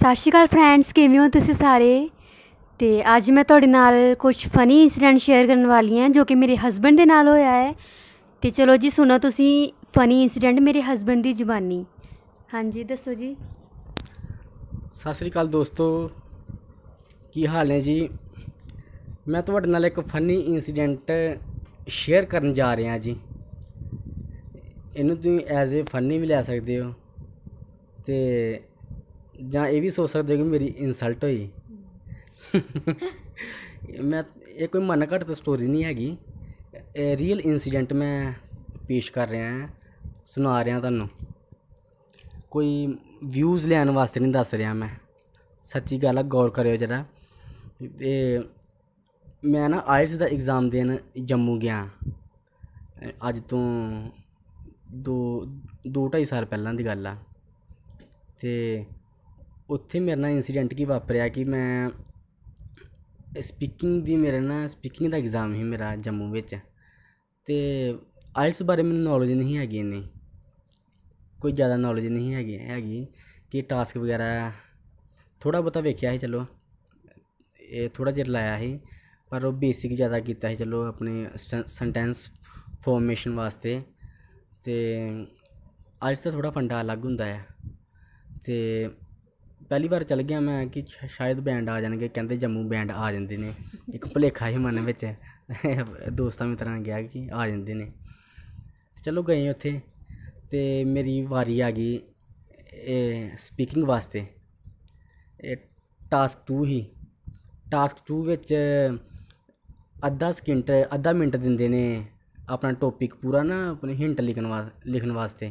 ਸਤਿ ਸ਼੍ਰੀ ਅਕਾਲ ਫਰੈਂਡਸ ਕਿਵੇਂ ਹੋ ਤੁਸੀਂ ਸਾਰੇ ਤੇ ਅੱਜ ਮੈਂ ਤੁਹਾਡੇ ਨਾਲ ਕੁਝ ਫਨੀ ਇਨਸੀਡੈਂਟ ਸ਼ੇਅਰ ਕਰਨ ਵਾਲੀ ਹਾਂ ਜੋ ਕਿ ਮੇਰੇ ਹਸਬੰਡ ਦੇ ਨਾਲ ਹੋਇਆ ਹੈ ਤੇ ਚਲੋ ਜੀ ਸੁਣੋ ਤੁਸੀਂ ਫਨੀ ਇਨਸੀਡੈਂਟ ਮੇਰੇ ਹਸਬੰਡ ਦੀ ਜ਼ੁਬਾਨੀ ਹਾਂਜੀ ਦੱਸੋ ਜੀ ਸਤਿ ਸ਼੍ਰੀ ਅਕਾਲ ਦੋਸਤੋ ਕੀ ਹਾਲ ਹੈ ਜੀ ਮੈਂ ਤੁਹਾਡੇ ਨਾਲ ਇੱਕ ਫਨੀ ਇਨਸੀਡੈਂਟ ਸ਼ੇਅਰ ਕਰਨ ਜਾ ਰਿਹਾ ਜੀ ਇਹਨੂੰ ਤੁਸੀਂ ਐਜ਼ ਅ ਫਨੀ ਵੀ ਲੈ ਸਕਦੇ ਹੋ ਤੇ ਜਾਂ ਇਹ ਵੀ ਸੋਚ ਸਕਦੇ ਕਿ ਮੇਰੀ ਇਨਸਲਟ ਹੋਈ ਮੈਂ ਇਹ ਕੋਈ ਮਨ ਘੜਤ ਸਟੋਰੀ ਨਹੀਂ ਹੈਗੀ ਇਹ ਰੀਅਲ ਇਨਸੀਡੈਂਟ ਮੈਂ ਪੇਸ਼ ਕਰ ਰਿਹਾ ਹਾਂ ਸੁਣਾ ਰਿਹਾ ਤੁਹਾਨੂੰ ਕੋਈ ਵਿਊਜ਼ ਲੈਣ ਵਾਸਤੇ ਨਹੀਂ ਦੱਸ ਰਿਹਾ ਮੈਂ ਸੱਚੀ ਗੱਲ ਆ ਗੌਰ ਕਰਿਓ ਜਰਾ ਤੇ ਮੈਂ ਨਾ ਆਇਲਸ ਦਾ ਐਗਜ਼ਾਮ ਦੇਣ ਜੰਮੂ ਗਿਆ ਅੱਜ ਤੋਂ ਦੋ ਦੋ ਢਾਈ ਸਾਲ ਪਹਿਲਾਂ ਦੀ ਗੱਲ ਆ ਤੇ ਉੱਥੇ ਮੇਰੇ ਨਾਲ ਇਨਸੀਡੈਂਟ ਕੀ ਵਾਪਰਿਆ ਕਿ ਮੈਂ ਸਪੀਕਿੰਗ ਦੀ ਮੇਰੇ ਨਾਲ ਸਪੀਕਿੰਗ ਦਾ ਐਗਜ਼ਾਮ ਹੀ ਮੇਰਾ ਜੰਮੂ ਵਿੱਚ ਤੇ ਆਇਲਸ ਬਾਰੇ ਮੈਨੂੰ ਨੌਲੇਜ ਨਹੀਂ ਹੈਗੀ ਇੰਨੀ ਕੋਈ ਜ਼ਿਆਦਾ ਨੌਲੇਜ ਨਹੀਂ ਹੈਗੀ ਹੈਗੀ ਕਿ ਟਾਸਕ ਵਗੈਰਾ ਥੋੜਾ ਬਤਾ ਵੇਖਿਆ ਸੀ ਚਲੋ ਇਹ ਥੋੜਾ ਜਿਹਾ ਲਾਇਆ ਸੀ ਪਰ ਉਹ ਬੇਸਿਕ ਜ਼ਿਆਦਾ ਕੀਤਾ ਸੀ ਚਲੋ ਆਪਣੇ ਸੈਂਟੈਂਸ ਫਾਰਮੇਸ਼ਨ ਵਾਸਤੇ ਤੇ ਅੱਜ ਤਾਂ ਥੋੜਾ ਫੰਡਾ ਅਲੱਗ ਹੁੰਦਾ ਹੈ ਤੇ ਪਹਿਲੀ ਵਾਰ ਚਲ ਗਿਆ ਮੈਂ ਕਿ ਸ਼ਾਇਦ ਬੈਂਡ ਆ ਜਾਣਗੇ ਕਹਿੰਦੇ ਜੰਮੂ ਬੈਂਡ ਆ ਜਾਂਦੇ ਨੇ ਇੱਕ ਭੁਲੇਖਾ ਹੀ ਮਨ ਵਿੱਚ ਦੋਸਤਾਂ ਮਿੱਤਰਾਂ ਨੇ ਕਿਹਾ ਕਿ ਆ ਜਾਂਦੇ ਨੇ ਚਲੋ ਗਏ ਉੱਥੇ ਤੇ ਮੇਰੀ ਵਾਰੀ ਆ ਗਈ ਇਹ ਸਪੀਕਿੰਗ ਵਾਸਤੇ ਇਹ ਟਾਸਕ 2 ਹੀ ਟਾਸਕ 2 ਵਿੱਚ ਅੱਧਾ ਸਕਿੰਟ ਅੱਧਾ ਮਿੰਟ ਦਿੰਦੇ ਨੇ ਆਪਣਾ ਟੌਪਿਕ ਪੂਰਾ ਨਾ ਆਪਣੇ ਹਿੰਟ ਲਿਖਣ ਵਾਸਤੇ ਲਿਖਣ ਵਾਸਤੇ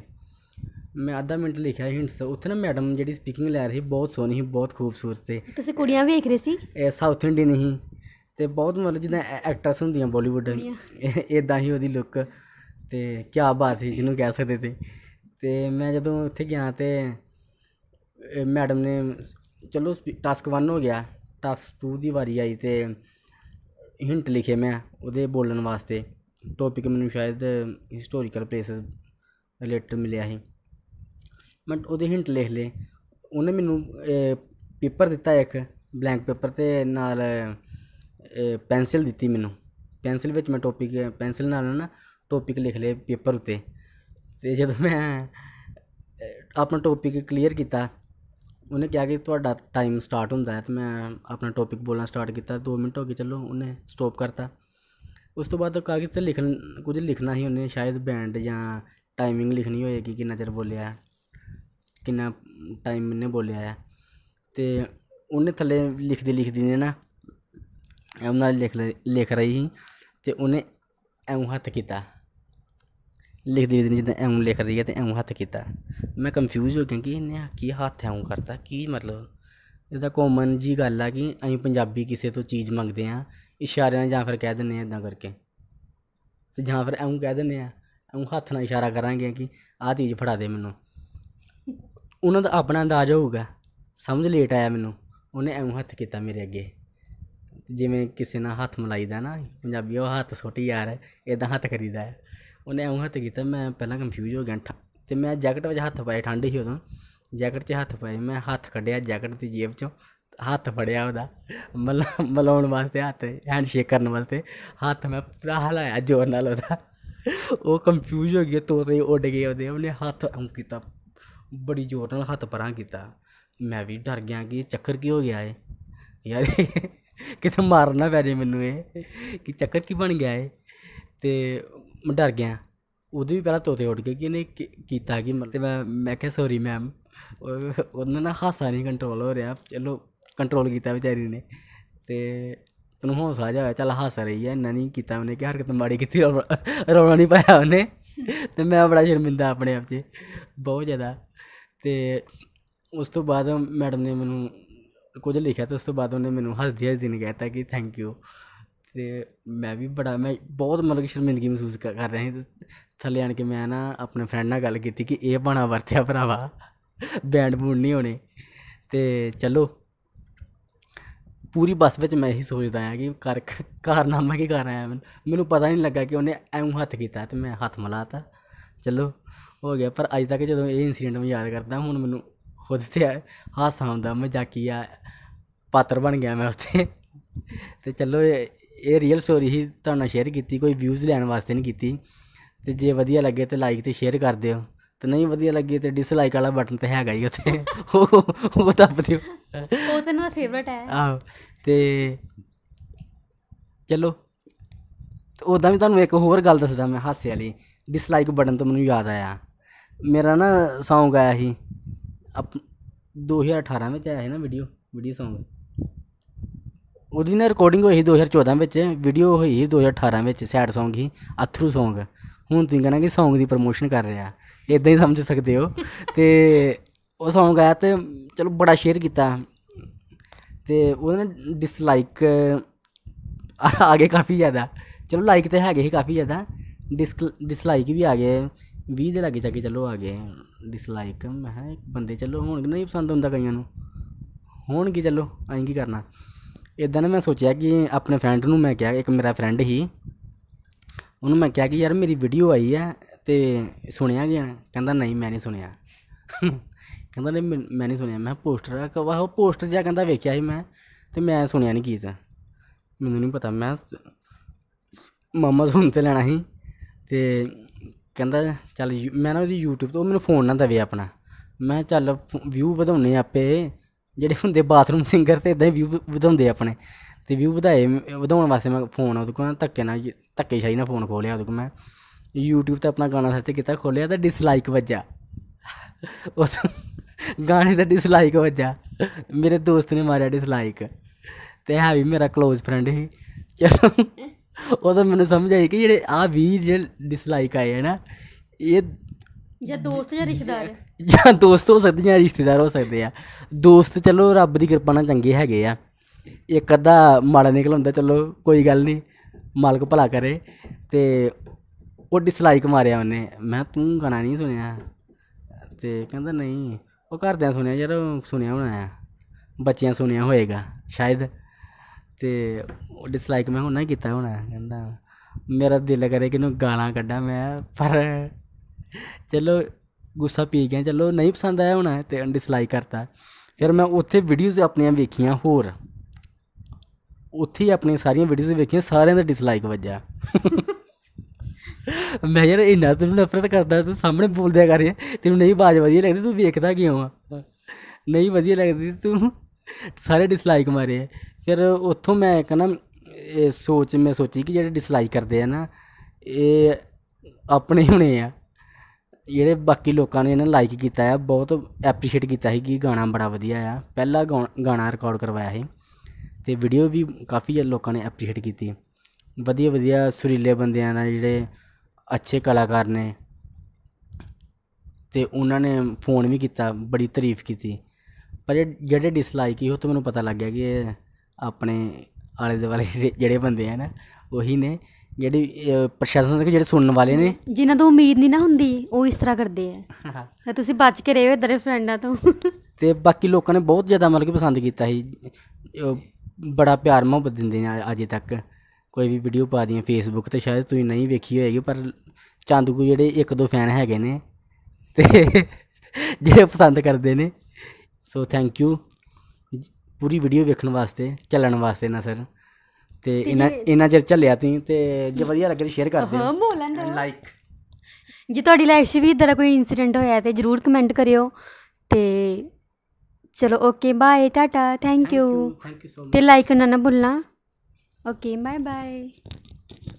ਮੈਂ ਅੱਧਾ ਮਿੰਟ ਲਿਖਿਆ ਹਿੰਟਸ ਉੱਥੇ ਨਾ ਮੈਡਮ ਜਿਹੜੀ ਸਪੀਕਿੰਗ ਲੈ ਰਹੀ ਬਹੁਤ ਸੋਹਣੀ ਸੀ ਬਹੁਤ ਖੂਬਸੂਰਤ ਤੇ ਤੁਸੀਂ ਕੁੜੀਆਂ ਵੇਖ ਰਹੇ ਸੀ ਇਹ ਸਾਊਥ ਇੰਡੀ ਨਹੀਂ ਤੇ ਬਹੁਤ ਮਤਲਬ ਜਿੱਦਾਂ ਐਕਟਰਸ ਹੁੰਦੀਆਂ ਬਾਲੀਵੁੱਡ ਇਦਾਂ ਹੀ ਉਹਦੀ ਲੁੱਕ ਤੇ ਕੀ ਬਾਤ ਹੈ ਜਿਹਨੂੰ ਕਹਿ ਸਕਦੇ ਤੇ ਤੇ ਮੈਂ ਜਦੋਂ ਉੱਥੇ ਗਿਆ ਤੇ ਮੈਡਮ ਨੇ ਚਲੋ ਟਾਸਕ 1 ਹੋ ਗਿਆ ਟਾਸਕ 2 ਦੀ ਵਾਰੀ ਆਈ ਤੇ ਹਿੰਟ ਲਿਖੇ ਮੈਂ ਉਹਦੇ ਬੋਲਣ ਵਾਸਤੇ ਟੌਪਿਕ ਮੈਨੂੰ ਸ਼ਾਇਦ ਹਿਸਟੋਰੀਕਲ ਪਲੇਸਸ ਰਿਲੇਟਡ ਮਿਲਿਆ ਸੀ ਮੈਂ ਉਹਦੇ ਹਿੰਟ ਲਿਖ ਲਏ ਉਹਨੇ ਮੈਨੂੰ ਪੇਪਰ ਦਿੱਤਾ ਇੱਕ ਬਲੈਂਕ ਪੇਪਰ ਤੇ ਨਾਲ ਪੈਨਸਲ ਦਿੱਤੀ ਮੈਨੂੰ ਪੈਨਸਲ ਵਿੱਚ ਮੈਂ ਟੌਪਿਕ ਪੈਨਸਲ ਨਾਲ ਨਾ ਟੌਪਿਕ ਲਿਖ ਲਏ ਪੇਪਰ ਉੱਤੇ ਤੇ ਜਦੋਂ ਮੈਂ ਆਪਣਾ ਟੌਪਿਕ ਕਲੀਅਰ ਕੀਤਾ ਉਹਨੇ ਕਿਹਾ ਕਿ ਤੁਹਾਡਾ ਟਾਈਮ ਸਟਾਰਟ ਹੁੰਦਾ ਹੈ ਤੇ ਮੈਂ ਆਪਣਾ ਟੌਪਿਕ ਬੋਲਣਾ ਸਟਾਰਟ ਕੀਤਾ 2 ਮਿੰਟ ਹੋ ਗਏ ਚਲੋ ਉਹਨੇ ਸਟਾਪ ਕਰਤਾ ਉਸ ਤੋਂ ਬਾਅਦ ਉਹ ਕਾਗਜ਼ ਤੇ ਲਿਖਣ ਕੁਝ ਲਿਖਣਾ ਹੀ ਉਹਨੇ ਸ਼ਾਇਦ ਬੈਂਡ ਜਾਂ ਟਾਈਮਿੰਗ ਲਿਖਣੀ ਹੋਏਗੀ ਕਿੰਨਾ ਚਿਰ ਬੋਲਿਆ ਕਿੰਨਾ ਟਾਈਮ ਇਹਨੇ ਬੋਲਿਆ ਆ ਤੇ ਉਹਨੇ ਥੱਲੇ ਲਿਖਦੇ ਲਿਖਦੇ ਨੇ ਨਾ ਐਂ ਨਾਲ ਲਿਖ ਲਿਖ ਰਹੀ ਸੀ ਤੇ ਉਹਨੇ ਐਉਂ ਹੱਥ ਕੀਤਾ ਲਿਖਦੇ ਲਿਖਦੇ ਜਿੱਦਾਂ ਐਉਂ ਲਿਖ ਰਹੀ ਹੈ ਤੇ ਐਉਂ ਹੱਥ ਕੀਤਾ ਮੈਂ ਕਨਫਿਊਜ਼ ਹੋ ਗਿਆ ਕਿ ਇਹਨੇ ਕੀ ਹੱਥ ਐਉਂ ਕਰਤਾ ਕੀ ਮਤਲਬ ਇਹਦਾ ਕਾਮਨ ਜੀ ਗੱਲ ਆ ਕਿ ਅਸੀਂ ਪੰਜਾਬੀ ਕਿਸੇ ਤੋਂ ਚੀਜ਼ ਮੰਗਦੇ ਆ ਇਸ਼ਾਰਿਆਂ ਨਾਲ ਜਾਂ ਫਿਰ ਕਹਿ ਦਿੰਦੇ ਆ ਇਦਾਂ ਕਰਕੇ ਤੇ ਜਾਂ ਫਿਰ ਐਉਂ ਕਹਿ ਦਿੰਦੇ ਆ ਐਉਂ ਹੱਥ ਨਾਲ ਇਸ਼ਾਰਾ ਕਰਾਂਗੇ ਕਿ ਆਹ ਚੀਜ਼ ਫੜਾ ਦੇ ਮੈਨੂੰ ਉਹਨਾਂ ਦਾ ਆਪਣਾ ਅੰਦਾਜ਼ ਹੋਊਗਾ ਸਮਝ ਲੇਟ ਆਇਆ ਮੈਨੂੰ ਉਹਨੇ ਐਵੇਂ ਹੱਥ ਕੀਤਾ ਮੇਰੇ ਅੱਗੇ ਜਿਵੇਂ ਕਿਸੇ ਨਾਲ ਹੱਥ ਮਲਾਈਦਾ ਨਾ ਪੰਜਾਬੀ ਉਹ ਹੱਥ ਛੋਟੀ ਯਾਰ ਇਦਾਂ ਹੱਥ ਕਰੀਦਾ ਉਹਨੇ ਐਵੇਂ ਹੱਥ ਕੀਤਾ ਮੈਂ ਪਹਿਲਾਂ ਕੰਫਿਊਜ਼ ਹੋ ਗਿਆ ਤੇ ਮੈਂ ਜੈਕਟ ਵਿੱਚ ਹੱਥ ਪਾਇਆ ਠੰਡ ਸੀ ਉਦੋਂ ਜੈਕਟ 'ਚ ਹੱਥ ਪਾਇਆ ਮੈਂ ਹੱਥ ਕੱਢਿਆ ਜੈਕਟ ਦੀ ਜੇਬ 'ਚੋਂ ਹੱਥ ਫੜਿਆ ਉਹਦਾ ਮਲਾਉਣ ਵਾਸਤੇ ਹੱਥ ਹੈਂਡ ਸ਼ੇਕ ਕਰਨ ਵਾਸਤੇ ਹੱਥ ਮੈਂ ਪੂਰਾ ਹਲਾਇਆ ਜ਼ੋਰ ਨਾਲ ਉਹਦਾ ਉਹ ਕੰਫਿਊਜ਼ ਹੋ ਗਿਆ ਤੋਤੇ ਉੱਡ ਗਏ ਉਹਦੇ ਉਹਨੇ ਹੱਥ ਐਂ ਕੀਤਾ ਬੜੀ ਜ਼ੋਰ ਨਾਲ ਹੱਥ ਪਰਾਂ ਕੀਤਾ ਮੈਂ ਵੀ ਡਰ ਗਿਆ ਕਿ ਚੱਕਰ ਕੀ ਹੋ ਗਿਆ ਏ ਯਾਰ ਕਿਤੇ ਮਾਰਨਾ ਪੈ ਜੇ ਮੈਨੂੰ ਇਹ ਕਿ ਚੱਕਰ ਕੀ ਬਣ ਗਿਆ ਏ ਤੇ ਮੈਂ ਡਰ ਗਿਆ ਉਹਦੇ ਵੀ ਪਹਿਲਾਂ ਤੋਤੇ ਉੱਡ ਗਏ ਕਿ ਇਹਨੇ ਕੀਤਾ ਕਿ ਮਤਲਬ ਮੈਂ ਮੈਂ ਕਿਹਾ ਸੌਰੀ ਮੈਮ ਉਹਨਾਂ ਨਾਲ ਹਾਸਾ ਨਹੀਂ ਕੰਟਰੋਲ ਹੋ ਰਿਹਾ ਚਲੋ ਕੰਟਰੋਲ ਕੀਤਾ ਵਿਚਾਰੀ ਨੇ ਤੇ ਤੈਨੂੰ ਹੌਸਲਾ ਜਾ ਚੱਲ ਹੱਸ ਰਹੀ ਹੈ ਇੰਨਾ ਨਹੀਂ ਕੀਤਾ ਉਹਨੇ ਕਿ ਹਰਕਤ ਮਾੜੀ ਕੀਤੀ ਰੋਣਾ ਨਹੀਂ ਪਾਇਆ ਉਹਨੇ ਤੇ ਮੈਂ ਬੜਾ ਸ਼ਰਮਿੰਦਾ ਆਪਣੇ ਆਪ 'ਚ ਬਹੁਤ ਜ਼ਿਆਦਾ ਤੇ ਉਸ ਤੋਂ ਬਾਅਦ ਮੈਡਮ ਨੇ ਮੈਨੂੰ ਕੁਝ ਲਿਖਿਆ ਤੇ ਉਸ ਤੋਂ ਬਾਅਦ ਉਹਨੇ ਮੈਨੂੰ ਹੱਸਦੀ ਹੱਸਦੀ ਨੇ ਕਹਿਤਾ ਕਿ ਥੈਂਕ ਯੂ ਤੇ ਮੈਂ ਵੀ ਬੜਾ ਮੈਂ ਬਹੁਤ ਮਤਲਬ ਸ਼ਰਮਿੰਦਗੀ ਮਹਿਸੂਸ ਕਰ ਰਹੀ ਰਿਹਾ ਸੀ ਥੱਲੇ ਆਣ ਕੇ ਮੈਂ ਨਾ ਆਪਣੇ ਫਰੈਂਡ ਨਾਲ ਗੱਲ ਕੀਤੀ ਕਿ ਇਹ ਬਣਾ ਵਰਤਿਆ ਭਰਾਵਾ ਬੈਂਡ ਬੂਡ ਨਹੀਂ ਹੋਣੇ ਤੇ ਚਲੋ ਪੂਰੀ ਬੱਸ ਵਿੱਚ ਮੈਂ ਇਹੀ ਸੋਚਦਾ ਆ ਕਿ ਕਰ ਕਾਰਨਾਮਾ ਕੀ ਕਰ ਰਿਹਾ ਮੈਨੂੰ ਮੈਨੂੰ ਪਤਾ ਨਹੀਂ ਲੱਗਾ ਕਿ ਉਹਨੇ ਐਉਂ ਹੱਥ ਕੀਤਾ ਤੇ ਮੈਂ ਹੱਥ ਮਲਾਤਾ ਚਲੋ ਹੋ ਗਿਆ ਪਰ ਅੱਜ ਤੱਕ ਜਦੋਂ ਇਹ ਇਨਸੀਡੈਂਟ ਮੈਂ ਯਾਦ ਕਰਦਾ ਹੁਣ ਮੈਨੂੰ ਖੁਦ ਤੇ ਹਾਸਾ ਆਉਂਦਾ ਮਜ਼ਾਕੀਆ ਪਾਤਰ ਬਣ ਗਿਆ ਮੈਂ ਉੱਥੇ ਤੇ ਚਲੋ ਇਹ ਰੀਅਲ ਸਟੋਰੀ ਹੀ ਤੁਹਾਨੂੰ ਨਾਲ ਸ਼ੇਅਰ ਕੀਤੀ ਕੋਈ ਵਿਊਜ਼ ਲੈਣ ਵਾਸਤੇ ਨਹੀਂ ਕੀਤੀ ਤੇ ਜੇ ਵਧੀਆ ਲੱਗੇ ਤੇ ਲਾਈਕ ਤੇ ਸ਼ੇਅਰ ਕਰ ਦਿਓ ਤੇ ਨਹੀਂ ਵਧੀਆ ਲੱਗੇ ਤੇ ਡਿਸਲਾਈਕ ਵਾਲਾ ਬਟਨ ਤੇ ਹੈਗਾ ਹੀ ਉੱਥੇ ਉਹ ਉਹ ਦੱਬ ਦਿਓ ਉਹ ਤਾਂ ਮੇਰਾ ਫੇਵਰਟ ਹੈ ਆਹ ਤੇ ਚਲੋ ਉਦਾਂ ਵੀ ਤੁਹਾਨੂੰ ਇੱਕ ਹੋਰ ਗੱਲ ਦੱਸਦਾ ਮੈਂ ਹਾਸੇ ਵਾਲੀ ਡਿਸਲਾਈਕ ਬਟਨ ਤੋਂ ਮੈਨੂੰ ਯਾਦ ਆਇਆ ਮੇਰਾ ਨਾ Song ਆਇਆ ਸੀ 2018 ਵਿੱਚ ਆਇਆ ਹੈ ਨਾ ਵੀਡੀਓ ਵੀਡੀਓ Song ਉਹਦੀ ਨਾ ਰਿਕਾਰਡਿੰਗ ਹੋਈ ਸੀ 2014 ਵਿੱਚ ਵੀਡੀਓ ਹੋਈ ਸੀ 2018 ਵਿੱਚ ਸੈਡ Song ਹੀ ਅਥਰੂ Song ਹੁਣ ਤੁਸੀਂ ਕਹਿੰਦੇ ਕਿ Song ਦੀ ਪ੍ਰੋਮੋਸ਼ਨ ਕਰ ਰਿਹਾ ਇਦਾਂ ਹੀ ਸਮਝ ਸਕਦੇ ਹੋ ਤੇ ਉਹ Song ਆਇਆ ਤੇ ਚਲੋ ਬੜਾ ਸ਼ੇਅਰ ਕੀਤਾ ਤੇ ਉਹਨਾਂ ਨੇ ਡਿਸਲਾਈਕ ਆਗੇ ਕਾਫੀ ਜ਼ਿਆਦਾ ਚਲੋ ਲਾਈਕ ਤੇ ਹੈਗੇ ਹੀ ਕਾਫੀ ਜ਼ਿਆਦਾ ਡਿਸਕ ਡਿਸਲਾਈਕ ਵੀ ਆ ਗਏ 20 ਦੇ ਲੱਗੇ ਚਾਗੇ ਚੱਲੋ ਆ ਗਏ ਡਿਸਲਾਈਕ ਮੈਂ ਇੱਕ ਬੰਦੇ ਚੱਲੋ ਹੁਣ ਨਹੀਂ ਪਸੰਦ ਹੁੰਦਾ ਕਈਆਂ ਨੂੰ ਹੋਣ ਕੀ ਚੱਲੋ ਐਂ ਕੀ ਕਰਨਾ ਇਦਾਂ ਨਾ ਮੈਂ ਸੋਚਿਆ ਕਿ ਆਪਣੇ ਫਰੈਂਡ ਨੂੰ ਮੈਂ ਕਿਹਾ ਇੱਕ ਮੇਰਾ ਫਰੈਂਡ ਹੀ ਉਹਨੂੰ ਮੈਂ ਕਿਹਾ ਕਿ ਯਾਰ ਮੇਰੀ ਵੀਡੀਓ ਆਈ ਹੈ ਤੇ ਸੁਣਿਆ ਗਿਆ ਕਹਿੰਦਾ ਨਹੀਂ ਮੈਂ ਨਹੀਂ ਸੁਣਿਆ ਕਹਿੰਦਾ ਨਹੀਂ ਮੈਂ ਨਹੀਂ ਸੁਣਿਆ ਮੈਂ ਪੋਸਟਰ ਆ ਕਵਾ ਉਹ ਪੋਸਟਰ ਜਿਆ ਕਹਿੰਦਾ ਵੇਖਿਆ ਸੀ ਮੈਂ ਤੇ ਮੈਂ ਸੁਣਿਆ ਨਹੀਂ ਗੀਤ ਮੈਨੂੰ ਨਹੀਂ ਪਤਾ ਮੈਂ ਮਮਾ ਸੁਣ ਤੇ ਲੈਣਾ ਸੀ ਤੇ ਕਹਿੰਦਾ ਚੱਲ ਮੈਂ ਨਾ ਉਹਦੀ YouTube ਤੋਂ ਉਹ ਮੈਨੂੰ ਫ਼ੋਨ ਨਾ ਦਵੇ ਆਪਣਾ ਮੈਂ ਚੱਲ ਵਿਊ ਵਧਾਉਣੇ ਆਪੇ ਜਿਹੜੇ ਹੁੰਦੇ ਬਾਥਰੂਮ ਸਿੰਗਰ ਤੇ ਇਦਾਂ ਹੀ ਵਿਊ ਵਧਾਉਂਦੇ ਆਪਣੇ ਤੇ ਵਿਊ ਵਧਾਏ ਵਧਾਉਣ ਵਾਸਤੇ ਮੈਂ ਫੋਨ ਉਹਦੇ ਕੋਲ ਧੱਕੇ ਨਾਲ ਧੱਕੇ ਸ਼ਾਈ ਨਾਲ ਫੋਨ ਖੋਲਿਆ ਉਹਦੇ ਕੋਲ ਮੈਂ YouTube ਤੇ ਆਪਣਾ ਗਾਣਾ ਸਰਚ ਕੀਤਾ ਖੋਲਿਆ ਤਾਂ ਡਿਸਲਾਈਕ ਵੱਜਾ ਉਸ ਗਾਣੇ ਦਾ ਡਿਸਲਾਈਕ ਵੱਜਾ ਮੇਰੇ ਦੋਸਤ ਨੇ ਮਾਰਿਆ ਡਿਸਲਾਈਕ ਤੇ ਹੈ ਵੀ ਮੇਰਾ ক্লোਜ਼ ਫਰੈਂਡ ਸੀ ਚਲੋ ਉਦੋਂ ਮੈਨੂੰ ਸਮਝ ਆਈ ਕਿ ਜਿਹੜੇ ਆ ਵੀ ਜਿਹੜੇ ਡਿਸਲਾਈਕ ਆਏ ਹਨ ਇਹ ਜਾਂ ਦੋਸਤ ਜਾਂ ਰਿਸ਼ਤੇਦਾਰ ਜਾਂ ਦੋਸਤ ਹੋ ਸਕਦੇ ਜਾਂ ਰਿਸ਼ਤੇਦਾਰ ਹੋ ਸਕਦੇ ਆ ਦੋਸਤ ਚਲੋ ਰੱਬ ਦੀ ਕਿਰਪਾ ਨਾਲ ਚੰਗੇ ਹੈਗੇ ਆ ਇੱਕ ਅੱਧਾ ਮਾੜਾ ਨਿਕਲ ਹੁੰਦਾ ਚਲੋ ਕੋਈ ਗੱਲ ਨਹੀਂ ਮਾਲਕ ਭਲਾ ਕਰੇ ਤੇ ਉਹ ਡਿਸਲਾਈਕ ਮਾਰਿਆ ਉਹਨੇ ਮੈਂ ਤੂੰ ਗਾਣਾ ਨਹੀਂ ਸੁਣਿਆ ਤੇ ਕਹਿੰਦਾ ਨਹੀਂ ਉਹ ਘਰਦਿਆਂ ਸੁਣਿਆ ਯਾਰ ਸੁਣਿਆ ਹੋਣਾ ਆ ਬੱਚਿਆਂ ਸੁਣਿਆ ਹੋਏਗਾ ਸ਼ਾਇਦ ਉਹ ਡਿਸਲਾਈਕ ਮੈਂ ਹੁਣ ਨਾ ਕੀਤਾ ਹੋਣਾ ਕਹਿੰਦਾ ਮੇਰਾ ਦਿਲ ਕਰੇ ਕਿ ਇਹਨੂੰ ਗਾਲਾਂ ਕੱਢਾਂ ਮੈਂ ਪਰ ਚਲੋ ਗੁੱਸਾ ਪੀ ਗਿਆ ਚਲੋ ਨਹੀਂ ਪਸੰਦ ਆਇਆ ਹੋਣਾ ਤੇ ਡਿਸਲਾਈਕ ਕਰਤਾ ਫਿਰ ਮੈਂ ਉੱਥੇ ਵੀਡੀਓਜ਼ ਆਪਣੀਆਂ ਵੇਖੀਆਂ ਹੋਰ ਉੱਥੇ ਆਪਣੀਆਂ ਸਾਰੀਆਂ ਵੀਡੀਓਜ਼ ਵੇਖੀਆਂ ਸਾਰਿਆਂ ਦਾ ਡਿਸਲਾਈਕ ਵੱਜਿਆ ਮੈਂ ਯਾਰ ਇਹ ਨਾ ਤੈਨੂੰ ਨਫ਼ਰਤ ਕਰਦਾ ਤੂੰ ਸਾਹਮਣੇ ਬੋਲਦਿਆ ਕਰ ਰਿਹਾ ਤੈਨੂੰ ਨਹੀਂ ਬਾਜ ਵਧੀਆ ਲੱਗਦੀ ਤੂੰ ਵੇਖਦਾ ਕਿਉਂ ਆ ਨਹੀਂ ਵਧੀਆ ਲੱਗਦੀ ਤੂੰ ਸਾਰੇ ਡਿਸਲਾਈਕ ਮਾਰੇ ਫਿਰ ਉੱਥੋਂ ਮੈਂ ਇੱਕ ਨਾ ਇਹ ਸੋਚ ਮੈਂ ਸੋਚੀ ਕਿ ਜਿਹੜੇ ਡਿਸਲਾਈਕ ਕਰਦੇ ਆ ਨਾ ਇਹ ਆਪਣੇ ਹੁਣੇ ਆ ਜਿਹੜੇ ਬਾਕੀ ਲੋਕਾਂ ਨੇ ਇਹਨਾਂ ਲਾਈਕ ਕੀਤਾ ਆ ਬਹੁਤ ਐਪਰੀਸ਼ੀਏਟ ਕੀਤਾ ਸੀ ਕਿ ਗਾਣਾ ਬੜਾ ਵਧੀਆ ਆ ਪਹਿਲਾ ਗਾਣਾ ਰਿਕਾਰਡ ਕਰਵਾਇਆ ਸੀ ਤੇ ਵੀਡੀਓ ਵੀ ਕਾਫੀ ਲੋਕਾਂ ਨੇ ਐਪਰੀਸ਼ੀਏਟ ਕੀਤੀ ਵਧੀਆ ਵਧੀਆ ਸੁਰੀਲੇ ਬੰਦਿਆਂ ਦਾ ਜਿਹੜੇ ਅੱਛੇ ਕਲਾਕਾਰ ਨੇ ਤੇ ਉਹਨਾਂ ਨੇ ਫੋਨ ਵੀ ਕੀਤਾ ਬੜੀ ਤਾਰੀਫ ਕੀਤੀ ਪਰ ਜਿਹੜੇ ਡਿਸਲਾਈਕ ਹੀ ਉਹ ਤਾਂ ਮੈਨੂੰ ਪਤਾ ਲੱਗ ਗਿਆ ਕਿ ਇਹ ਆਪਣੇ ਆਲੇ ਦੁਆਲੇ ਜਿਹੜੇ ਬੰਦੇ ਆ ਨਾ ਉਹੀ ਨੇ ਜਿਹੜੇ ਪ੍ਰਸ਼ਾਸਨ ਦੇ ਜਿਹੜੇ ਸੁਣਨ ਵਾਲੇ ਨੇ ਜਿਨ੍ਹਾਂ ਤੋਂ ਉਮੀਦ ਨਹੀਂ ਨਾ ਹੁੰਦੀ ਉਹ ਇਸ ਤਰ੍ਹਾਂ ਕਰਦੇ ਆ ਤੇ ਤੁਸੀਂ ਬਚ ਕੇ ਰਹੋ ਇਧਰੇ ਫਰੈਂਡਾਂ ਤੋਂ ਤੇ ਬਾਕੀ ਲੋਕਾਂ ਨੇ ਬਹੁਤ ਜ਼ਿਆਦਾ ਮਤਲਬ ਕਿ ਪਸੰਦ ਕੀਤਾ ਸੀ ਬੜਾ ਪਿਆਰ ਮੁਹੱਬਤ ਦਿੰਦੇ ਨੇ ਅਜੇ ਤੱਕ ਕੋਈ ਵੀ ਵੀਡੀਓ ਪਾ ਦੀਆਂ ਫੇਸਬੁੱਕ ਤੇ ਸ਼ਾਇਦ ਤੁਸੀਂ ਨਹੀਂ ਵੇਖੀ ਹੋਏਗੀ ਪਰ ਕੋ ਜਿਹੜੇ ਇੱਕ ਦੋ ਫੈਨ ਹੈਗੇ ਨੇ ਤੇ ਜਿਹੜੇ ਪਸੰਦ ਕਰਦੇ ਨੇ ਸੋ ਥੈਂਕ ਯੂ ਪੂਰੀ ਵੀਡੀਓ ਵੇਖਣ ਵਾਸਤੇ ਚੱਲਣ ਵਾਸਤੇ ਨਾ ਸਰ ਤੇ ਇਹਨਾਂ ਇਹਨਾਂ ਚਿਰ ਚੱਲਿਆ ਤੁਸੀਂ ਤੇ ਜੇ ਵਧੀਆ ਲੱਗੇ ਸ਼ੇਅਰ ਕਰ ਦਿਓ ਹਾਂ ਬੋਲਣ ਦਾ ਲਾਈਕ ਜੇ ਤੁਹਾਡੀ ਲਾਈਫ 'ਚ ਵੀ ਇਦਾਂ ਦਾ ਕੋਈ ਇਨਸੀਡੈਂਟ ਹੋਇਆ ਤੇ ਜਰੂਰ ਕਮੈਂਟ ਕਰਿਓ ਤੇ ਚਲੋ ਓਕੇ ਬਾਏ ਟਾਟਾ ਥੈਂਕ ਯੂ ਤੇ ਲਾਈਕ ਕਰਨਾ ਨਾ ਭੁੱਲਣਾ ਓਕੇ ਬਾਏ ਬਾਏ